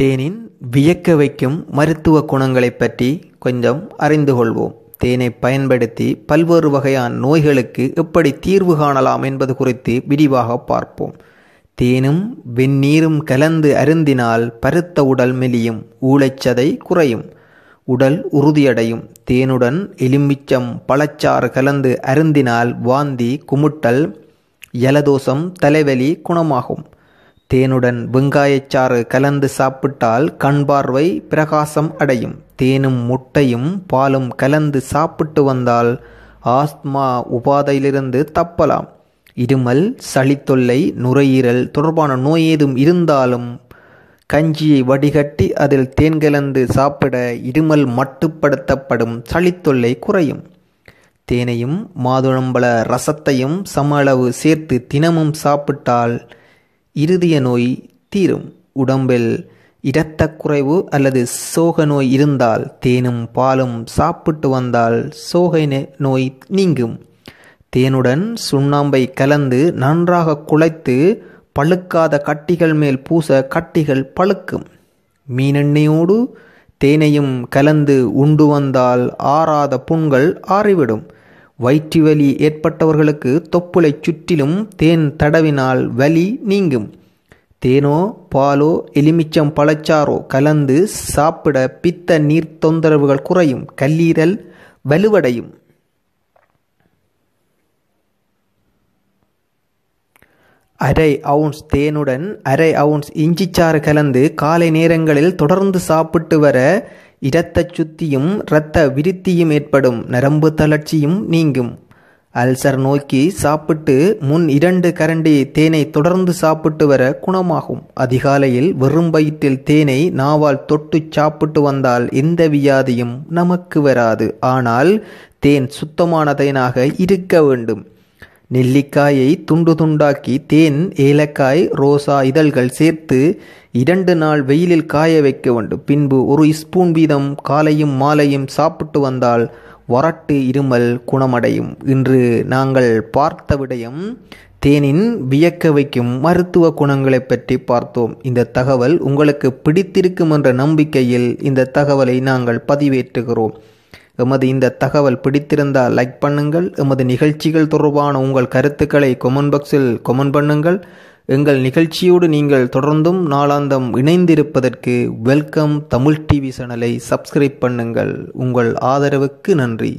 தேனின் வியக்க வைக்கும் மருத்துவ குணங்களை பற்றி கொஞ்சம் அறிந்து கொள்வோம் தேனை பயன்படுத்தி பல்வேறு வகையான நோய்களுக்கு எப்படி தீர்வு காணலாம் என்பது குறித்து விரிவாக பார்ப்போம் தேனும் வெந்நீரும் கலந்து அருந்தினால் பருத்த உடல் மெலியும் ஊளைச்சதை குறையும் உடல் உறுதியடையும் தேனுடன் எலுமிச்சம் பழச்சாறு கலந்து அருந்தினால் வாந்தி குமுட்டல் ஜலதோஷம் தலைவலி குணமாகும் தேனுடன் வெங்காயச்சாறு கலந்து சாப்பிட்டால் கண் பார்வை பிரகாசம் அடையும் தேனும் முட்டையும் பாலும் கலந்து சாப்பிட்டு வந்தால் ஆஸ்மா உபாதையிலிருந்து தப்பலாம் இருமல் சளி தொல்லை நுரையீரல் தொடர்பான நோய் ஏதும் இருந்தாலும் கஞ்சியை வடிகட்டி அதில் தேன் கலந்து சாப்பிட இருமல் மட்டுப்படுத்தப்படும் சளித்தொல்லை குறையும் தேனையும் மாதுளம்பழ ரசத்தையும் சம அளவு சேர்த்து தினமும் சாப்பிட்டால் இருதய நோய் தீரும் உடம்பில் இரத்த குறைவு அல்லது சோக நோய் இருந்தால் தேனும் பாலும் சாப்பிட்டு வந்தால் சோகை நோய் நீங்கும் தேனுடன் சுண்ணாம்பை கலந்து நன்றாக குழைத்து பழுக்காத கட்டிகள் மேல் பூச கட்டிகள் பழுக்கும் மீனெண்ணெயோடு தேனையும் கலந்து உண்டு வந்தால் ஆறாத புண்கள் ஆறிவிடும் வயிற்று வலி ஏற்பட்டவர்களுக்கு தொப்புளை சுற்றிலும் தேன் தடவினால் வலி நீங்கும் தேனோ பாலோ எலுமிச்சம் பழச்சாரோ கலந்து சாப்பிட பித்த நீர் தொந்தரவுகள் குறையும் கல்லீரல் வலுவடையும் அரை அவுன்ஸ் தேனுடன் அரை அவுன்ஸ் இஞ்சிச்சாறு கலந்து காலை நேரங்களில் தொடர்ந்து சாப்பிட்டு வர இரத்தச் சுத்தியும் இரத்த விருத்தியும் ஏற்படும் நரம்பு தளர்ச்சியும் நீங்கும் அல்சர் நோக்கி சாப்பிட்டு முன் இரண்டு கரண்டி தேனை தொடர்ந்து சாப்பிட்டு வர குணமாகும் அதிகாலையில் வெறும் வயிற்றில் தேனை நாவால் தொட்டு சாப்பிட்டு வந்தால் எந்த வியாதியும் நமக்கு வராது ஆனால் தேன் சுத்தமான தேனாக இருக்க வேண்டும் நெல்லிக்காயை துண்டு துண்டாக்கி தேன் ஏலக்காய் ரோசா இதழ்கள் சேர்த்து இரண்டு நாள் வெயிலில் காய வைக்க வேண்டும் பின்பு ஒரு ஸ்பூன் வீதம் காலையும் மாலையும் சாப்பிட்டு வந்தால் வறட்டு இருமல் குணமடையும் இன்று நாங்கள் பார்த்த விடயம் தேனின் வியக்க வைக்கும் மருத்துவ குணங்களை பற்றி பார்த்தோம் இந்த தகவல் உங்களுக்கு பிடித்திருக்கும் என்ற நம்பிக்கையில் இந்த தகவலை நாங்கள் பதிவேற்றுகிறோம் எமது இந்த தகவல் பிடித்திருந்தால் லைக் பண்ணுங்கள் எமது நிகழ்ச்சிகள் தொடர்பான உங்கள் கருத்துக்களை கொமெண்ட் பாக்ஸில் கொமெண்ட் பண்ணுங்கள் எங்கள் நிகழ்ச்சியோடு நீங்கள் தொடர்ந்தும் நாளாந்தம் இணைந்திருப்பதற்கு வெல்கம் தமிழ் டிவி சேனலை சப்ஸ்கிரைப் பண்ணுங்கள் உங்கள் ஆதரவுக்கு நன்றி